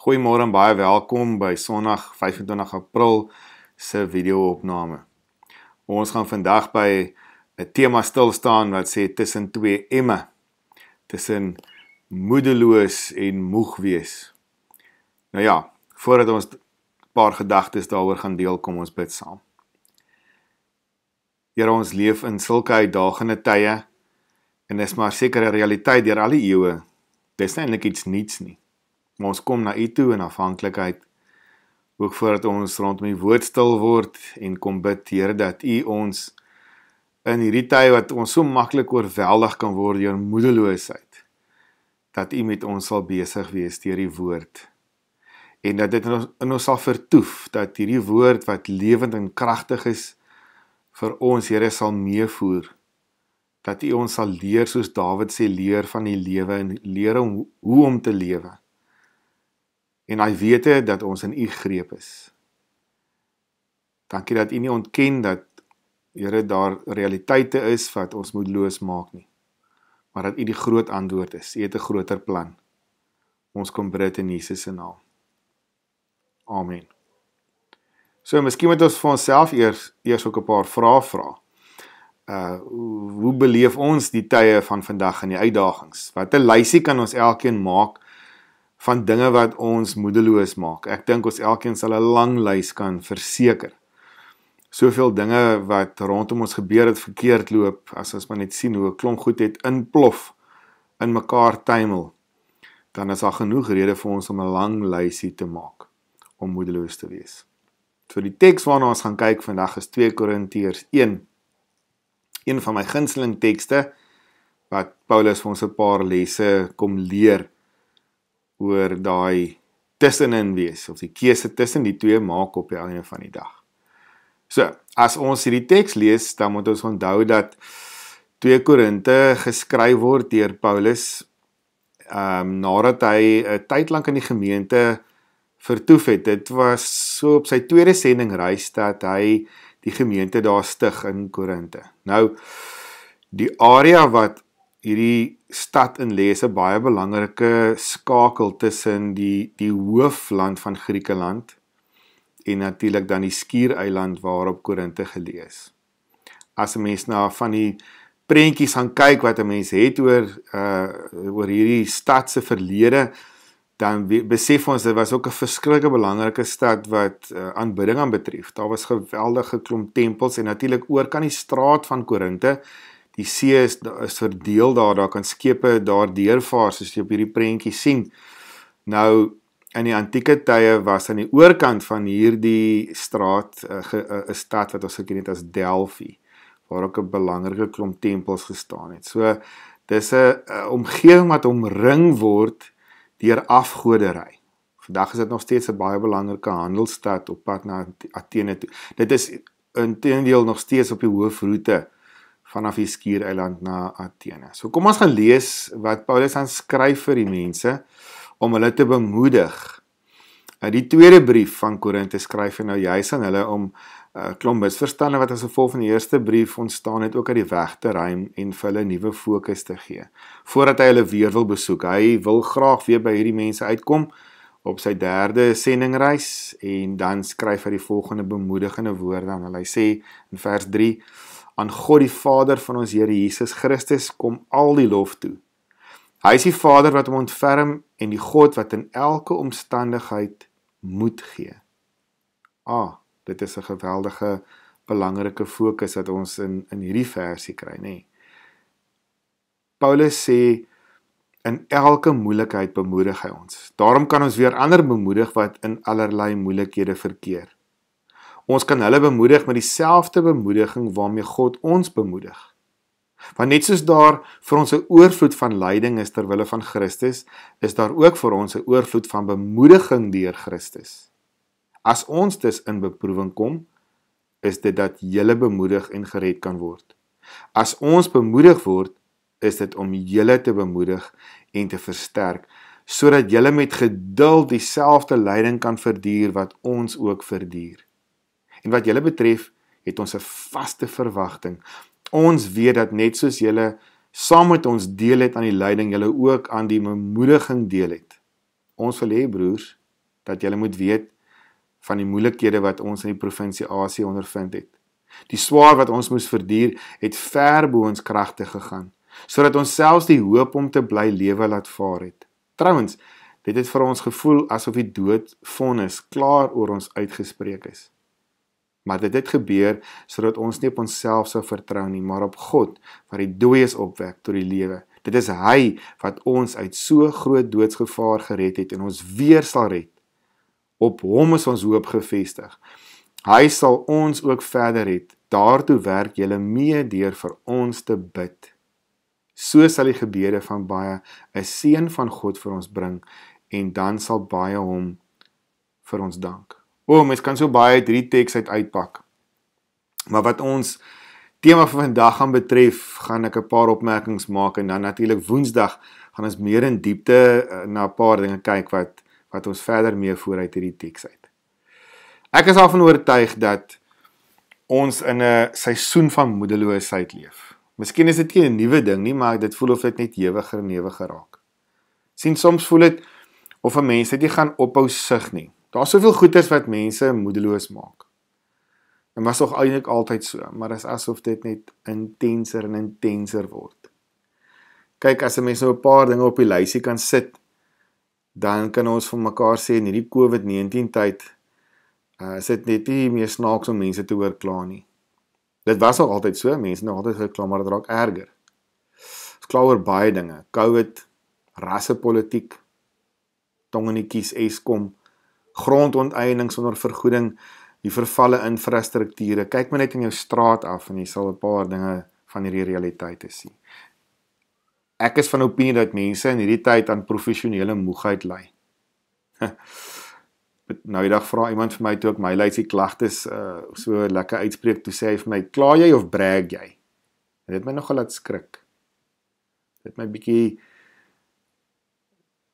Goeiemôre en baie welkom by Sondag 25 April se video-opname. Ons gaan vandag by 'n tema stil staan wat sê tussen twee emme. Tussen moedeloos en moeg wees. Nou ja, voordat ons 'n paar gedagtes daaroor gaan deel, kom ons bid saam. Here, ons leef in sulke uitdagende tye en dis maar sekere realiteit deur al die eeue. Dis nou eintlik iets niets nie. Maar ons kom na U toe in afhanklikheid. Ook voordat ons rondom U woord stil word en kom bid, Here, dat U ons in hierdie tyd wat ons so maklik oorweldig kan word deur moedeloosheid, dat U met ons sal besig wees deur die woord en dat dit in ons, in ons sal vertoef dat hierdie woord wat lewend en kragtig is vir ons Here sal meevoer dat U ons sal leer soos Dawid sê leer van die lewe en leer om hoe om te lewe en hy wete dat ons in u greep is. Dankie dat u nie ontken dat Here daar realiteite is wat ons moet losmaak nie. Maar dat u die groot antwoord is. U het 'n groter plan. Ons kom bid in Jesus se naam. Amen. So, miskien moet ons vir onsself eers eers ook 'n paar vrae vra. Uh hoe beleef ons die tye van vandag en die uitdagings? Watter lysie kan ons elkeen maak? van dinge wat ons moedeloos maak. Ek dink ons elkeen sal 'n lang lys kan verseker. Soveel dinge wat rondom ons gebeur het verkeerd loop as ons maar net sien hoe 'n klomp goed het inplof in mekaar tuimel, dan is daar genoeg redes vir ons om 'n lang lysie te maak om moedeloos te wees. So die teks waarna ons gaan kyk vandag is 2 Korintiërs 1. Een van my gunsteling tekste wat Paulus vir ons 'n paar lesse kom leer oor daai tussenin wees of die keuse tussen die twee maak op die einde van die dag. So, as ons hierdie teks lees, dan moet ons onthou dat 2 Korinte geskryf word deur Paulus ehm um, nadat hy 'n tyd lank in die gemeente vertoef het. Dit was so op sy tweede sendingreis dat hy die gemeente daar stig in Korinte. Nou die area wat hierdie stad in Lesse baie belangrike skakel tussen die die hoofland van Griekeland en natuurlik dan die skiereiland waarop Korinte geleë is. As 'n mens na van die prentjies gaan kyk wat 'n mens het oor uh oor hierdie stad se verlede dan besef ons dit was ook 'n verskriklike belangrike stad wat uh, aanbidding aan betref. Daar was geweldige klomp tempels en natuurlik oor kan die straat van Korinte die see is is verdeel daar daar kan skepe daar deurvaar soos jy op hierdie prentjie sien nou in die antieke tye was aan die oorkant van hierdie straat eh, eh, 'n stad wat ons geken het as Delphi waar ook 'n belangrike klomp tempels gestaan het so dis 'n eh, omgewing wat omring word deur afgodery vandag is dit nog steeds 'n baie belangrike handelsstad op pad na Athene toe dit is inteendeel nog steeds op die hoofroete vanaf die skiereiland na Athene. So kom ons gaan lees wat Paulus aan skryf vir die mense om hulle te bemoedig. In eh, die tweede brief van Korinte skryf hy nou juis aan hulle om 'n uh, eh, klomp misverstande wat as gevolg van die eerste brief ontstaan het ook uit die weg te ruim en vir hulle nuwe fokus te gee. Voordat hy hulle weer wil besoek, hy wil graag weer by hierdie mense uitkom op sy derde sendingreis en dan skryf hy die volgende bemoedigende woorde aan hulle. Hy sê in vers 3 Aan God die Vader van ons Here Jesus Christus kom al die lof toe. Hy is die Vader wat hom ontferm en die God wat in elke omstandigheid moed gee. Ah, dit is 'n geweldige belangrike fokus wat ons in in hierdie versie kry, nê. Nee. Paulus sê in elke moeilikheid bemoedig hy ons. Daarom kan ons weer ander bemoedig wat in allerlei moeilikhede verkeer. Ons kan hulle bemoedig met dieselfde bemoediging waarmee God ons bemoedig. Want net soos daar vir ons 'n oorvloed van lyding is ter wille van Christus, is daar ook vir ons 'n oorvloed van bemoediging deur Christus. As ons dus in beproewing kom, is dit dat jy bemoedig en gered kan word. As ons bemoedig word, is dit om julle te bemoedig en te versterk sodat julle met geduld dieselfde lyding kan verduur wat ons ook verduur. En wat julle betref, het ons 'n vaste verwagting. Ons weet dat net soos julle saam met ons deel het aan die lyding, julle ook aan die bemoediging deel het. Ons wil hê broers dat julle moet weet van die moeilikhede wat ons in die provinsie Asie ondervind het. Die swaar wat ons moes verduur, het ver bo ons kragte gegaan, sodat ons selfs die hoop om te bly lewe laat vaar het. Trouwens, dit het vir ons gevoel asof die dood vonnis klaar oor ons uitgespreek is maar dit het gebeur sodat ons nie op onsself sou vertrou nie, maar op God wat die dooies opwek tot die lewe. Dit is hy wat ons uit so groot doodsgevaar gered het en ons weer sal red. Op hom is ons hoop gefestig. Hy sal ons ook verder red. Daartoe werk jy mee deur vir ons te bid. So sal die gebede van baie 'n seën van God vir ons bring en dan sal baie hom vir ons dank. O, oh, mens kan so baie uit hierdie teks uit uitpak. Maar wat ons tema vir vandag gaan betref, gaan ek 'n paar opmerkings maak en dan natuurlik Woensdag gaan ons meer in diepte eh, na 'n paar dinge kyk wat wat ons verder mee vooruit hierdie teks uit. Ek is daarvan oortuig dat ons in 'n seisoen van moedeloosheid leef. Miskien is dit nie 'n nuwe ding nie, maar dit voel of dit net ewiger en ewiger raak. Sien soms voel dit of 'n mens net nie gaan ophou sug nie. Daar's soveel goeters wat mense moedeloos maak. En was tog eintlik altyd so, maar dis asof dit net intenser en intenser word. Kyk, as 'n mens nou 'n paar dinge op die lysie kan sit, dan kan ons vir mekaar sê in hierdie COVID-19 tyd uh sit net nie meer snaaks om mense te hoor kla nie. Dit was al altyd so, mense nou altyd gekla maar dit raak erger. Ons kla oor baie dinge, COVID, rassepolitiek, tongenietjies Eskom, grondonteeneming sonder vergoeding, die vervalle infrastrukture. Kyk maar net in jou straat af en jy sal 'n paar dinge van hierdie realiteite sien. Ek is van opinie dat mense in hierdie tyd aan professionele moegheid ly. nou die dag vra iemand vir my toe ek my lyse klagtes uh, so lekker uitspreek toe sê hy vir my, "Klaar jy of brag jy?" Dit het my nogal laat skrik. Dit het my bietjie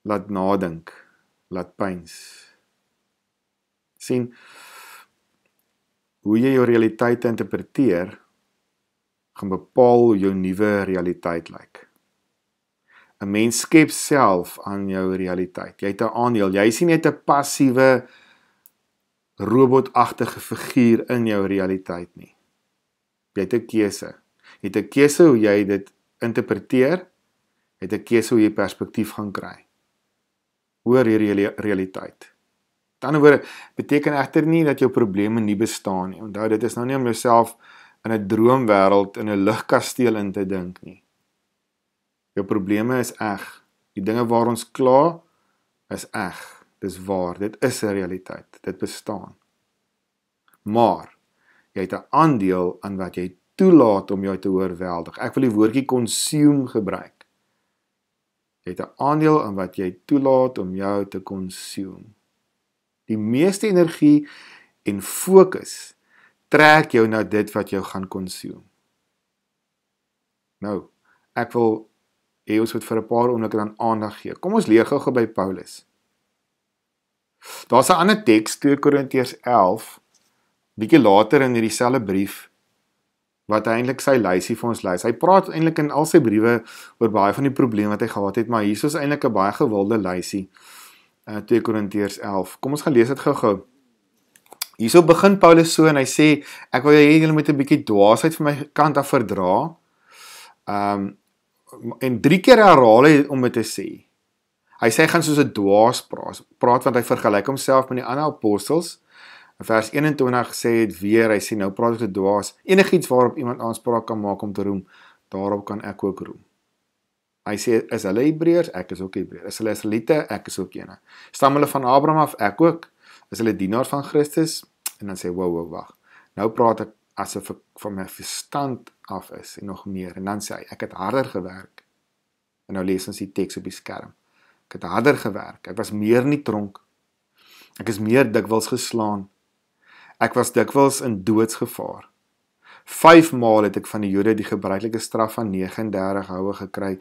laat nadink, laat pyns sien hoe jy jou realiteit interpreteer gaan bepaal hoe jou nuwe realiteit lyk. 'n Mens skep self aan jou realiteit. Jy het 'n aandeel. Jy sien net 'n passiewe robotagtige figuur in jou realiteit nie. Jy het 'n keuse. Jy het 'n keuse hoe jy dit interpreteer. Jy het 'n keuse hoe jy perspektief gaan kry oor hierdie realiteit. Dan oor beteken egter nie dat jou probleme nie bestaan nie. Onthou dit is nou nie om jouself in 'n droomwêreld in 'n ligkasteel in te dink nie. Jou probleme is eg. Die dinge waar ons kla is eg. Dis waar. Dit is 'n realiteit. Dit bestaan. Maar jy het 'n aandeel aan wat jy toelaat om jou te oorweldig. Ek wil die woordjie consume gebruik. Jy het 'n aandeel aan wat jy toelaat om jou te consume. Die meeste energie en fokus trek jou na dit wat jou gaan consume. Nou, ek wil hê ons moet vir 'n paar oomblikke dan aandag gee. Kom ons lees gou-gou by Paulus. Daar's 'n ander teks, 2 Korintiërs 11, bietjie later in hierdie selfde brief wat eintlik sy lysie vir ons lees. Hy praat eintlik in al sy briewe oor baie van die probleme wat hy gehad het, maar hier is eintlik 'n baie gewilde lysie. 2 eh, Korintiërs 11. Kom ons gaan lees dit gou-gou. Hierso begin Paulus so en hy sê ek wil hê julle moet 'n bietjie dwaasheid van my kant af verdra. Ehm um, en drie keer herhaal hy om dit te sê. Hy sê hy gaan soos 'n dwaas praat, praat want hy vergelyk homself met die ander apostels. In vers 21 sê dit weer, hy sê nou praat ek soos 'n dwaas. Enigiets waarop iemand aanspraak kan maak om te roem, daarop kan ek ook roem. Hy sê as hulle Hebreërs, ek is ook Hebreër. As hulle Israeliete, ek is ook een. Stam hulle van Abraham af, ek ook. Is hulle dienaars van Christus? En dan sê wow, wow, wag. Nou praat ek asof ek van my verstand af is en nog meer. En dan sê hy, ek het harder gewerk. En nou lees ons die teks op die skerm. Ek het harder gewerk. Ek was meer nie tronk. Ek is meer dikwels geslaan. Ek was dikwels in doodsgevaar. 5 maal het ek van die Jode die gebruikelike straf van 39 houe gekry.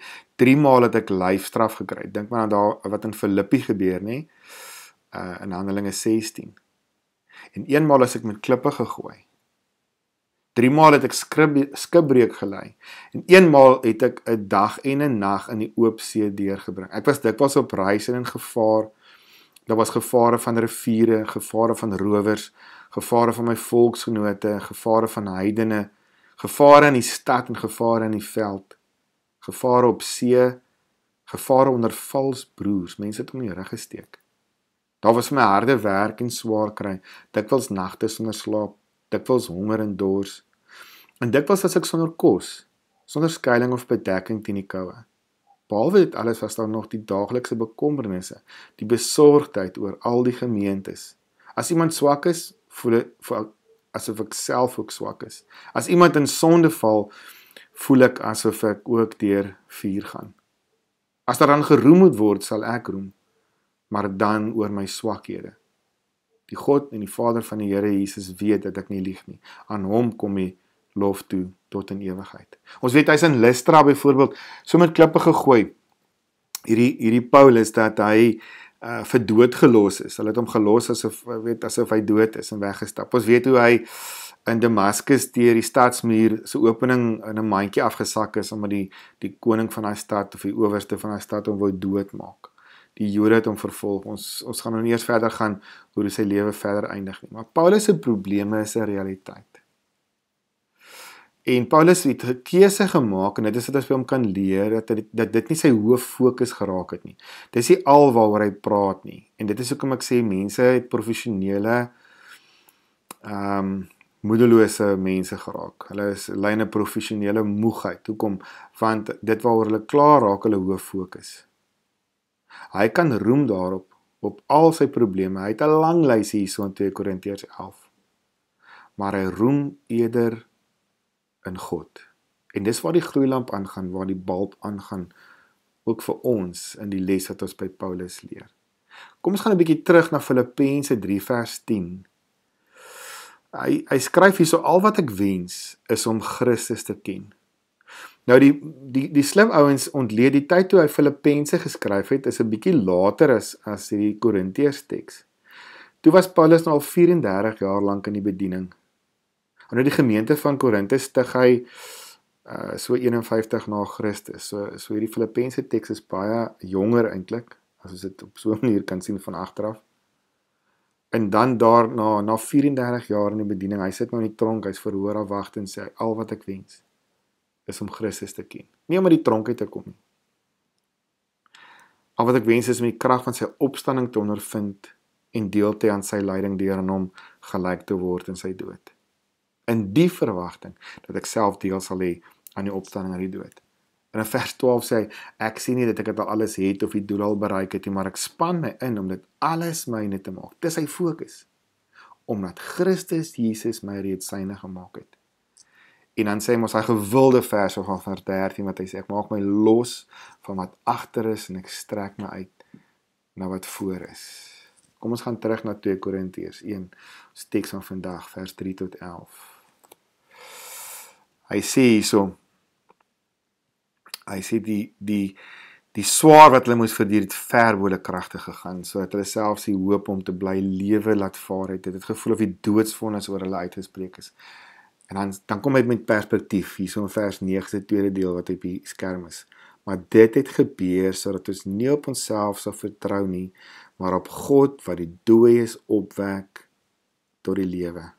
3 maal het ek lyfstraf gekry. Dink maar aan daar wat in Filippi gebeur nê. Uh in Handelinge 16. En een maal is ek met klippe gegooi. 3 maal het ek skipbreek gelei. En een maal het ek 'n dag en 'n nag in die oop see deurgebring. Ek was dikwels op reis en in gevaar. Daar was gevare van riviere, gevare van rowers, gevare van my volksgenote, gevare van heidene, gevare in die stad en gevare in die veld, gevare op see, gevare onder vals broers, mense het om my rug gesteek. Daar was my harde werk en swaar kry, dikwels nagte sonder slaap, dikwels honger en dors. En dikwels as ek sonder kos, sonder skuilings of bedekking teen die koue. Behalwe dit alles was daar nog die daaglikse bekommernisse, die besorgdheid oor al die gemeentes. As iemand swak is, voel ek voel asof ek self ook swak is. As iemand in sonde val, voel ek asof ek ook deur vuur gaan. As daaraan geroem moet word, sal ek roem, maar dan oor my swakhede. Die God en die Vader van die Here Jesus weet dat ek nie lieg nie. Aan hom kom die lof toe tot in ewigheid. Ons weet hy's in Lystra byvoorbeeld so met klippe gegooi. Hierdie hierdie Paulus dat hy uh, vir dood gelos is. Hulle het hom gelos asof uh, weet asof hy dood is en weggestap. Ons weet hoe hy in Damaskus deur die stadsmuur se opening in 'n mandjie afgesak is omdat die die koning van daai stad of die owerste van daai stad hom wou doodmaak. Die Jode het hom vervolg. Ons ons gaan nou nie eers verder gaan hoe hy sy lewe verder eindig nie. Maar Paulus se probleme is 'n realiteit. En Paulus het 'n keuse gemaak en dit is wat ons by hom kan leer dat dit dat dit nie sy hoof fokus geraak het nie. Dis nie alwaaroor hy praat nie. En dit is hoekom ek sê mense het professionele ehm um, moedelose mense geraak. Hulle is lyne professionele moegheid. Hoekom? Want dit waaroor hulle klaar raak hulle hoof fokus. Hy kan roem daarop op al sy probleme. Hy het 'n lang lys hier so in 2 Korintiërs 11. Maar hy roem eerder in God. En dis waar die gloeilamp aangaan, waar die balk aangaan ook vir ons in die les wat ons by Paulus leer. Kom ons gaan 'n bietjie terug na Filippense 3 vers 10. Hy hy skryf hierso al wat ek wens is om Christus te ken. Nou die die die slim ouens ontleed die tyd toe hy Filippense geskryf het is 'n bietjie later as as hierdie Korintiërs teks. Toe was Paulus nou al 34 jaar lank in die bediening aan die gemeente van Korinthe stig hy uh so 51 na Christus. So so hierdie Filippense teks is baie jonger eintlik as ons dit op so 'n manier kan sien van agteraf. En dan daarna na 34 jaar in die bediening, hy sit nou in die tronk, hy's verhoor afwagtend sê al wat ek wens is om Christus te ken. Nie om uit die tronk uit te kom nie. Al wat ek wens is om die krag van sy opstanding te ondervind en deel te aan sy lyding deur aan hom gelyk te word in sy dood in die verwagting dat ek self deel sal hê aan die opstanding uit die dood. En in vers 12 sê hy ek sien nie dat ek dit al alles het of die doel al bereik het nie, maar ek span my in om dit alles myne te maak. Dis sy fokus omdat Christus Jesus my reeds syne gemaak het. En dan sê mos hy gewilde vers van vers 13 wat hy sê ek maak my los van wat agter is en ek strek my uit na wat voor is. Kom ons gaan terug na 2 Korintiërs 1 ons teks van vandag vers 3 tot 11 hy sê hierso hy sê die die die swaar wat hulle moes verduur het verbole kragte gegaan sodat hulle selfs die hoop om te bly lewe laat vaar het het het gevoel of die doodsvonnis oor hulle uitgespreek is en dan dan kom hy met perspektief hierso in vers 9 se tweede deel wat op die skerm is maar dit het gebeur sodat ons nie op onsself sou vertrou nie maar op God wat die dooies opwek tot die lewe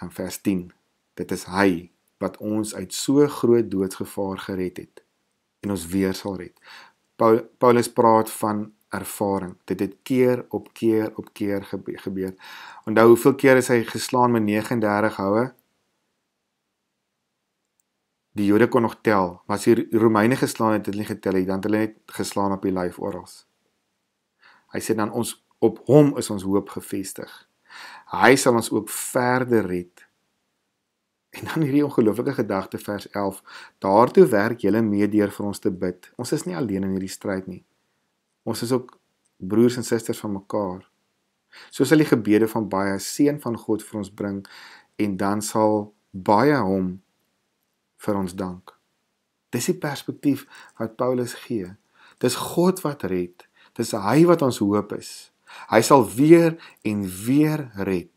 dan vers 10. Dit is hy wat ons uit so groot doodsgevaar gered het en ons weer sal red. Paulus praat van ervaring. Dit het keer op keer op keer gebeur. Onthou hoeveel keer is hy geslaan met 39 houe? Die Jode kon nog tel, maar as die Romeine geslaan het, het hulle nie getel nie, dan het hulle net geslaan op die lyf oral. Hy sê dan ons op hom is ons hoop gefestig. Hy sal ons ook verder red. En dan hierdie ongelooflike gedagte vers 11. Daartoe werk julle mee deur vir ons te bid. Ons is nie alleen in hierdie stryd nie. Ons is ook broers en susters van mekaar. So sal die gebede van baie seën van God vir ons bring en dan sal baie hom vir ons dank. Dis die perspektief wat Paulus gee. Dis God wat red. Dis hy wat ons hoop is. Hy sal weer en weer red.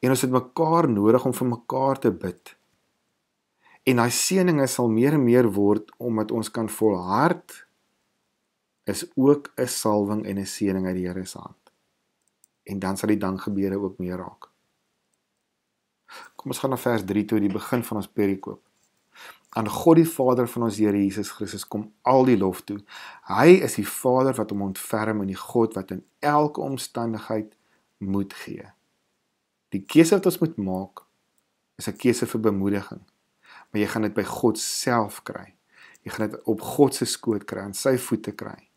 En ons het mekaar nodig om vir mekaar te bid. En daai seëninge sal meer en meer word omdat ons kan volhard is ook 'n salwing en 'n seëning uit die Here se hand. En dan sal die dankgebede ook meer raak. Kom ons gaan na vers 3 toe die begin van ons perikoop aan God die Vader van ons Here Jesus Christus kom al die lof toe. Hy is die Vader wat hom ontferm en die God wat in elke omstandigheid moed gee. Die keuse wat ons moet maak is 'n keuse vir bemoediging. Maar jy gaan dit by God self kry. Jy gaan dit op God se skoot kry, aan sy voete kry.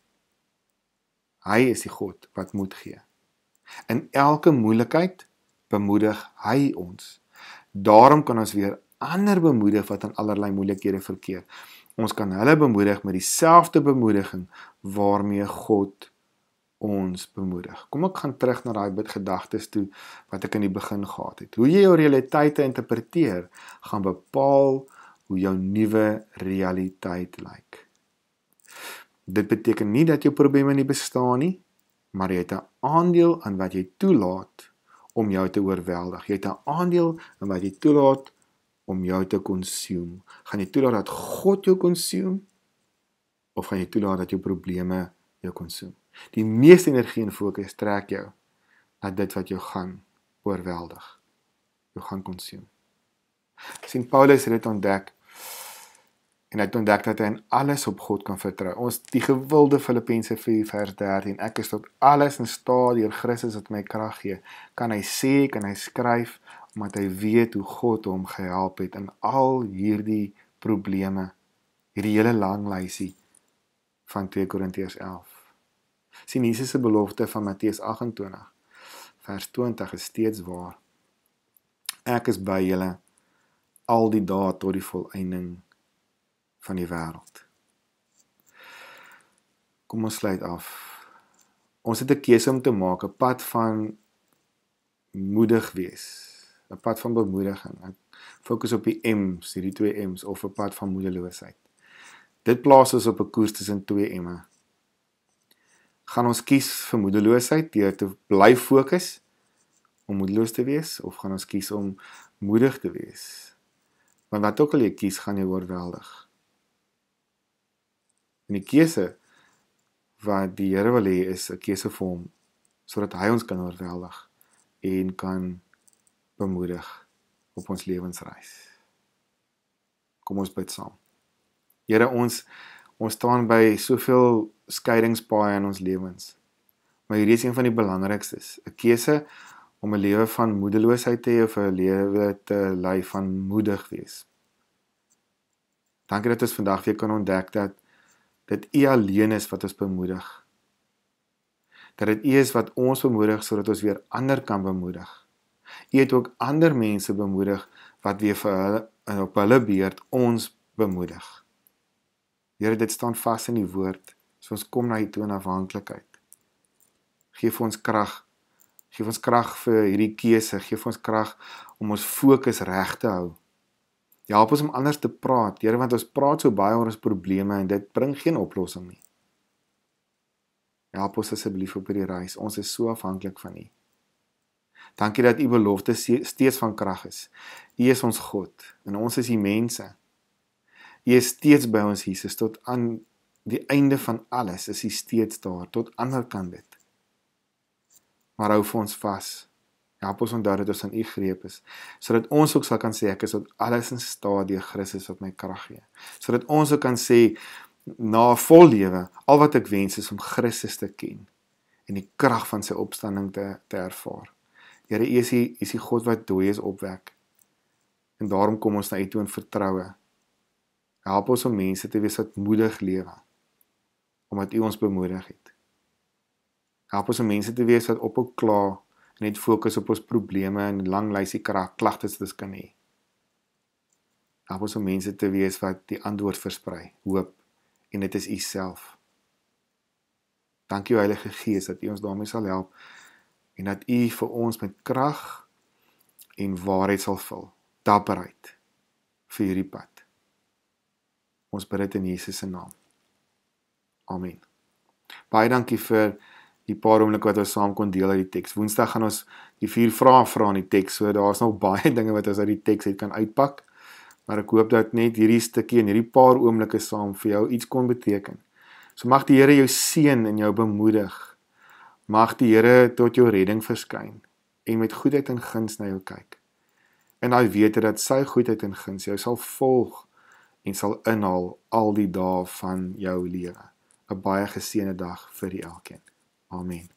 Hy is die God wat moed gee. In elke moeilikheid bemoedig hy ons. Daarom kan ons weer ander bemoedig wat aan allerlei moeilikhede verkeer. Ons kan hulle bemoedig met dieselfde bemoediging waarmee God ons bemoedig. Kom ek gaan terug na daai bid gedagtes toe wat ek in die begin gehad het. Hoe jy jou realiteite interpreteer, gaan bepaal hoe jou nuwe realiteit lyk. Dit beteken nie dat jou probleme nie bestaan nie, maar jy het 'n aandeel aan wat jy toelaat om jou te oorweldig. Jy het 'n aandeel aan wat jy toelaat om jou te consume? Gaan jy toelaat dat God jou consume of gaan jy toelaat dat jou probleme jou consume? Die meeste energie en fokus trek jou na dit wat jou gaan oorweldig. Jou gaan consume. Sint Paulus het dit ontdek en hy het ontdek dat hy in alles op God kan vertrou. Ons die gewilde Filippense 4:13, ek is tot alles in staat deur Christus wat my krag gee. Kan hy sê, kan hy skryf omdat hy weet hoe God hom gehelp het in al hierdie probleme, hierdie hele lang lysie van 2 Korintiërs 11. sien Jesus se belofte van Matteus 28 vers 20 is steeds waar. Ek is by julle al die dae tot die volëinding van die wêreld. Kom ons sluit af. Ons het 'n keuse om te maak, 'n pad van moedig wees 'n pad van bemoediging. Ek fokus op die M's, hierdie twee M's of 'n pad van moedeloosheid. Dit plaas ons op 'n koers tussen twee M's. Gaan ons kies vir moedeloosheid deur te bly fokus om moedeloos te wees of gaan ons kies om moedig te wees? Want wat ook al jy kies, gaan jy oorweldig. En die keuse wat die Here wil hê is 'n keuse vir hom sodat hy ons kan oorweldig en kan bemoedig op ons lewensreis. Kom ons bid saam. Here ons ons staan by soveel skeidingspaaie in ons lewens. Maar hier is een van die belangrikstes, 'n keuse om 'n lewe van moedeloosheid te hê of 'n lewe te lei van moedig wees. Dankie dat ons vandag weer kan ontdek dat dit U alleen is wat ons bemoedig. Dat dit U is wat ons bemoedig sodat ons weer ander kan bemoedig. U het ook ander mense bemoedig wat weer vir hulle eh, op hulle beurt ons bemoedig. Here, dit staan vas in die woord. So ons kom na U toe in afhanklikheid. Geef ons krag. Geef ons krag vir hierdie keuse. Geef ons krag om ons fokus reg te hou. Help ons om anders te praat, Here, want ons praat so baie oor ons probleme en dit bring geen oplossing nie. Help ons asseblief op hierdie reis. Ons is so afhanklik van U. Dankie dat u belofte steeds van krag is. U is ons God en ons is u mense. U is steeds by ons Jesus tot aan die einde van alles is u steeds daar tot ander kant dit. Maar hou vir ons vas. Help ons onthou dat ons aan u greep is sodat ons ook sal kan sê ek is tot alles in staat deur Christus wat my krag gee. Sodat ons ook kan sê na vol lewe al wat ek wens is om Christus te ken en die krag van sy opstanding te te ervaar. Here U is die U is die God wat dooies opwek. En daarom kom ons na U toe in vertroue. Help ons om mense te wees wat moedig lewe omdat U ons bemoedig het. Help ons om mense te wees wat ophou kla en net fokus op ons probleme en lang lysie klagtes wat ons kan hê. Help ons om mense te wees wat die antwoord versprei, hoop en dit is U self. Dankie Heilige Gees dat U ons daarmee sal help en dat U vir ons met krag en waarheid sal vul. Dapperheid vir hierdie pad. Ons bid dit in Jesus se naam. Amen. Baie dankie vir die paar oomblikke wat ons saam kon deel uit die teks. Woensdag gaan ons die vier vrae vra in die teks, so daar's nog baie dinge wat ons uit die teks uit kan uitpak. Maar ek hoop dat net hierdie stukkie en hierdie paar oomblikke saam vir jou iets kon beteken. So mag die Here jou seën en jou bemoedig. Mag die Here tot jou redding verskyn en met goedheid en guns na jou kyk. En hy weet dat sy goedheid en guns jou sal volg en sal inhaal al die dae van jou lewe. 'n Baie geseënde dag vir elkeen. Amen.